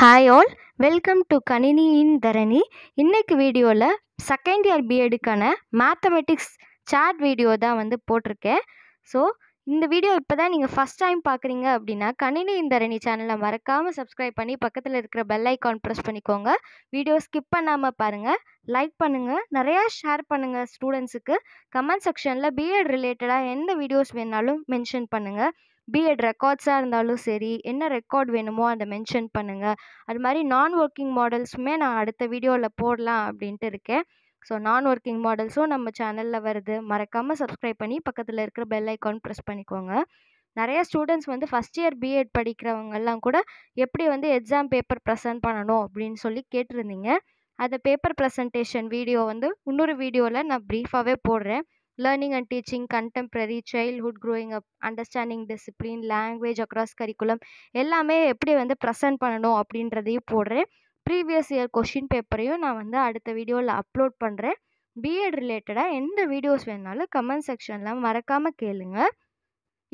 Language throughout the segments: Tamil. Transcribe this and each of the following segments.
ஹாய் ஆல் வெல்கம் டு கணினியின் தரணி இன்றைக்கு வீடியோவில் செகண்ட் இயர் பிஎடுக்கான மேத்தமெட்டிக்ஸ் சாட் வீடியோ தான் வந்து போட்டிருக்கேன் ஸோ இந்த வீடியோ இப்போ தான் நீங்கள் ஃபஸ்ட் டைம் பார்க்குறீங்க அப்படின்னா கணினியின் தரணி சேனலை மறக்காமல் சப்ஸ்கிரைப் பண்ணி பக்கத்தில் இருக்கிற பெல் ஐக்கான் ப்ரெஸ் பண்ணிக்கோங்க வீடியோ ஸ்கிப் பண்ணாமல் பாருங்கள் லைக் பண்ணுங்கள் நிறையா ஷேர் பண்ணுங்கள் ஸ்டூடெண்ட்ஸுக்கு கமெண்ட் செக்ஷனில் பிஎட் ரிலேட்டடாக எந்த வீடியோஸ் வேணாலும் மென்ஷன் பண்ணுங்கள் பிஎட் ரெக்கார்ட்ஸாக இருந்தாலும் சரி என்ன ரெக்கார்ட் வேணுமோ அதை மென்ஷன் பண்ணுங்கள் அது மாதிரி நான் ஒர்க்கிங் மாடல்ஸுமே நான் அடுத்த வீடியோவில் போடலாம் அப்படின்ட்டு இருக்கேன் ஸோ நான் ஒர்க்கிங் மாடல்ஸும் நம்ம சேனலில் வருது மறக்காமல் சப்ஸ்கிரைப் பண்ணி பக்கத்தில் இருக்கிற பெல் ஐக்கான் ப்ரெஸ் பண்ணிக்கோங்க நிறையா ஸ்டூடெண்ட்ஸ் வந்து ஃபஸ்ட் இயர் பிஎட் படிக்கிறவங்கெல்லாம் கூட எப்படி வந்து எக்ஸாம் பேப்பர் ப்ரெசென்ட் பண்ணணும் அப்படின்னு சொல்லி கேட்டிருந்தீங்க அந்த பேப்பர் ப்ரெசன்டேஷன் வீடியோ வந்து இன்னொரு வீடியோவில் நான் ப்ரீஃபாகவே போடுறேன் Learning and teaching, contemporary, childhood growing up, understanding discipline, language across curriculum எல்லாமே எப்படி வந்து ப்ரெசென்ட் பண்ணணும் அப்படின்றதையும் போடுறேன் ப்ரீவியஸ் இயர் கொஷின் பேப்பரையும் நான் வந்து அடுத்த வீடியோவில் அப்லோட் பண்ணுறேன் பிஎட் ரிலேட்டடாக எந்த வீடியோஸ் வேணாலும் கமெண்ட் செக்ஷனில் மறக்காமல் கேளுங்கள்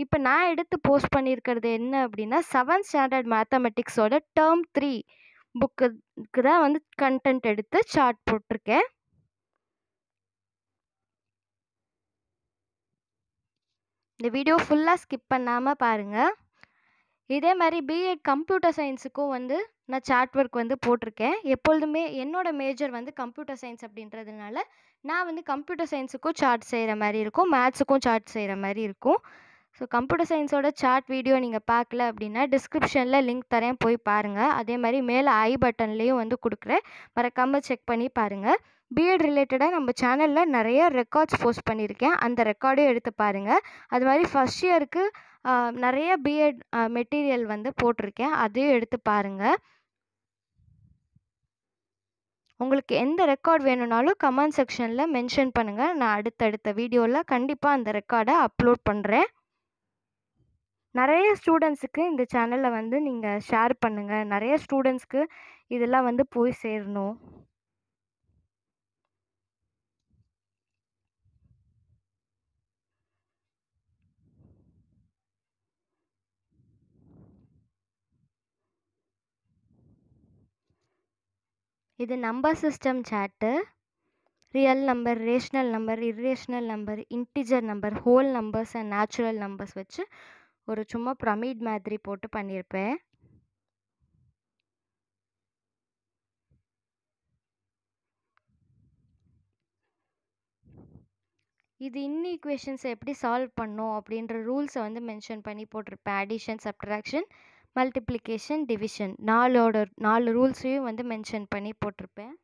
இப்போ நான் எடுத்து போஸ்ட் பண்ணியிருக்கிறது என்ன அப்படின்னா செவன்த் ஸ்டாண்டர்ட் மேத்தமெட்டிக்ஸோட டேர்ம் த்ரீ புக்குக்கு தான் வந்து கண்டென்ட் எடுத்து சார்ட் போட்டிருக்கேன் இந்த வீடியோ ஃபுல்லாக ஸ்கிப் பண்ணாமல் பாருங்கள் இதே மாதிரி பிஎட் கம்ப்யூட்டர் சயின்ஸுக்கும் வந்து நான் சார்ட் ஒர்க் வந்து போட்டிருக்கேன் எப்பொழுதுமே என்னோட மேஜர் வந்து கம்ப்யூட்டர் சயின்ஸ் அப்படின்றதுனால நான் வந்து கம்ப்யூட்டர் சயின்ஸுக்கும் சார்ட் செய்கிற மாதிரி இருக்கும் மேத்ஸுக்கும் சார்ட் செய்கிற மாதிரி இருக்கும் ஸோ கம்ப்யூட்டர் சயின்ஸோட சார்ட் வீடியோ நீங்கள் பார்க்கல அப்படின்னா டிஸ்கிரிப்ஷனில் லிங்க் தரேன் போய் பாருங்கள் அதே மாதிரி மேலே ஐ பட்டன்லேயும் வந்து கொடுக்குறேன் மறக்காமல் செக் பண்ணி பாருங்கள் பிஎட் ரிலேட்டடாக நம்ம சேனலில் நிறைய ரெக்கார்ட்ஸ் போஸ்ட் பண்ணியிருக்கேன் அந்த ரெக்கார்டையும் எடுத்து பாருங்கள் அது மாதிரி ஃபஸ்ட் இயருக்கு நிறைய பிஎட் மெட்டீரியல் வந்து போட்டிருக்கேன் அதையும் எடுத்து பாருங்கள் உங்களுக்கு எந்த ரெக்கார்ட் வேணும்னாலும் கமெண்ட் செக்ஷனில் மென்ஷன் பண்ணுங்கள் நான் அடுத்தடுத்த வீடியோவில் கண்டிப்பாக அந்த ரெக்கார்டை அப்லோட் பண்ணுறேன் நிறைய ஸ்டூடெண்ட்ஸுக்கு இந்த சேனலை வந்து நீங்கள் ஷேர் பண்ணுங்கள் நிறைய ஸ்டூடெண்ட்ஸ்க்கு இதெல்லாம் வந்து போய் சேரணும் இது number system set real number rational number irrational number integer number whole numbers and natural numbers வச்சு ஒரு சும்மா பிரமிட் மாதிரி போட்டு பண்ணியிருப்பேன் இது இன்னி ஈக்குவேஷன்ஸை எப்படி சால்வ் பண்ணோம் அப்படின்ற ரூல்ஸை வந்து மென்ஷன் பண்ணி போட்டிருப்பேன் அடிஷன் சப்ட்ராக்ஷன் மல்டிப்ளிகேஷன் டிவிஷன் நாலோட நாலு ரூல்ஸையும் வந்து மென்ஷன் பண்ணி போட்டிருப்பேன்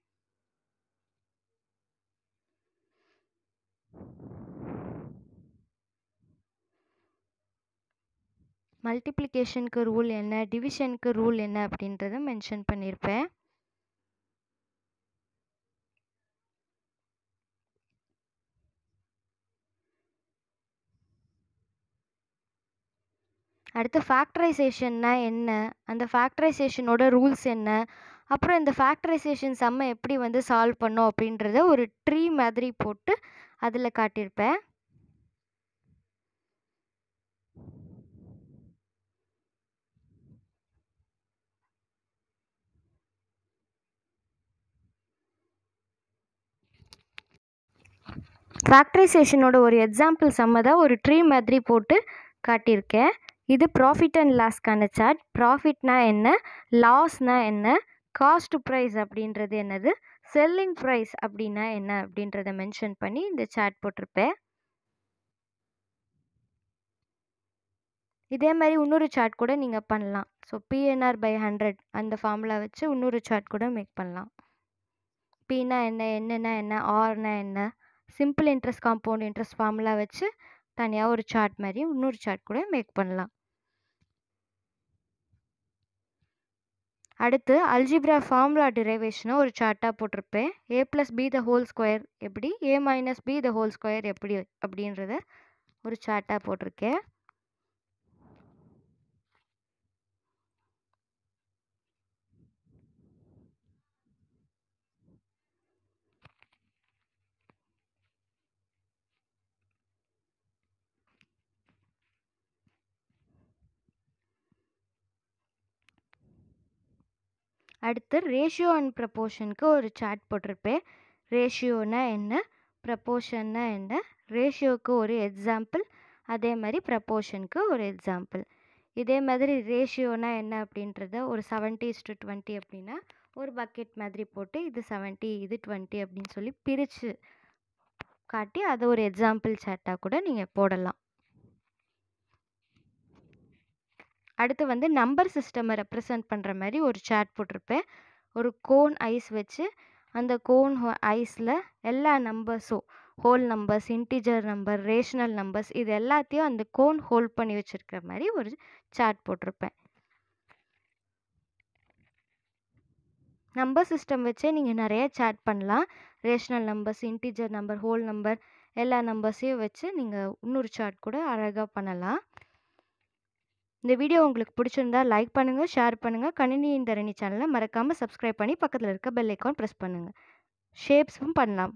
மல்டிப்ளிகேஷனுக்கு ரூல் என்ன டிவிஷனுக்கு ரூல் என்ன அப்படின்றத மென்ஷன் பண்ணியிருப்பேன் அடுத்து ஃபேக்டரைசேஷன்னா என்ன அந்த ஃபேக்டரைசேஷனோட ரூல்ஸ் என்ன அப்புறம் இந்த ஃபேக்டரைசேஷன் செம்ம எப்படி வந்து சால்வ் பண்ணோம் அப்படின்றத ஒரு ட்ரீ மாதிரி போட்டு அதில் காட்டியிருப்பேன் ஃபேக்டரைசேஷனோட ஒரு எக்ஸாம்பிள் சம்மதாக ஒரு ட்ரீ மாதிரி போட்டு காட்டியிருக்கேன் இது ப்ராஃபிட் அண்ட் லாஸ்க்கான சார்ட் ப்ராஃபிட்னா என்ன லாஸ்னா என்ன காஸ்ட் ப்ரைஸ் அப்படின்றது என்னது செல்லிங் ப்ரைஸ் அப்படின்னா என்ன அப்படின்றத மென்ஷன் பண்ணி இந்த சார்ட் போட்டிருப்பேன் இதே மாதிரி இன்னொரு சார்ட் கூட நீங்கள் பண்ணலாம் ஸோ பிஎன்ஆர் பை ஹண்ட்ரட் அந்த ஃபார்முலா வச்சு இன்னொரு சார்ட் கூட மேக் பண்ணலாம் பின்னா என்ன என்னென்னா என்ன ஆர்னா என்ன simple interest compound interest formula வச்சு தனியாக ஒரு சார்ட் மாதிரி இன்னொரு சார்ட் கூட மேக் பண்ணலாம் அடுத்து அல்ஜிப்ரா ஃபார்முலா டிரைவேஷனை ஒரு சார்ட்டாக போட்டிருப்பேன் A plus B the whole square எப்படி A minus B the whole square எப்படி அப்படின்றத ஒரு சார்ட்டாக போட்டிருக்கேன் அடுத்து ரேஷியோ அண்ட் ப்ரப்போர்ஷனுக்கு ஒரு சார்ட் போட்டிருப்பேன் ரேஷியோனால் என்ன ப்ரப்போர்ஷன்னால் என்ன ரேஷியோவுக்கு ஒரு எக்ஸாம்பிள் அதே மாதிரி ப்ரப்போர்ஷனுக்கு ஒரு எக்ஸாம்பிள் இதே மாதிரி ரேஷியோனால் என்ன அப்படின்றத ஒரு செவன்ட்டி டு டுவெண்ட்டி அப்படின்னா ஒரு பக்கெட் மாதிரி போட்டு இது செவன்ட்டி இது டுவெண்ட்டி அப்படின்னு சொல்லி பிரித்து காட்டி அதை ஒரு எக்ஸாம்பிள் சார்ட்டாக கூட நீங்கள் போடலாம் அடுத்து வந்து நம்பர் சிஸ்டமை ரெப்ரசன்ட் பண்ணுற மாதிரி ஒரு சார்ட் போட்டிருப்பேன் ஒரு கோன் ஐஸ் வச்சு அந்த கோன் ஐஸில் எல்லா நம்பர்ஸும் whole numbers integer number rational numbers இது எல்லாத்தையும் அந்த கோன் ஹோல்ட் பண்ணி வச்சுருக்கிற மாதிரி ஒரு சார்ட் போட்டிருப்பேன் நம்பர் சிஸ்டம் வச்சே நீங்கள் நிறைய சாட் பண்ணலாம் rational numbers integer number whole number எல்லா நம்பர்ஸையும் வச்சு நீங்கள் இன்னொரு சார்ட் கூட அழகாக பண்ணலாம் இந்த வீடியோ உங்களுக்கு பிடிச்சிருந்தா லைக் பண்ணுங்கள் ஷேர் பண்ணுங்கள் கணினி தரணி சேனலை மறக்காமல் சப்ஸ்கிரைப் பண்ணி பக்கத்தில் இருக்க பெல் ஐக்கான் ப்ரெஸ் பண்ணுங்கள் ஷேப்ஸும் பண்ணலாம்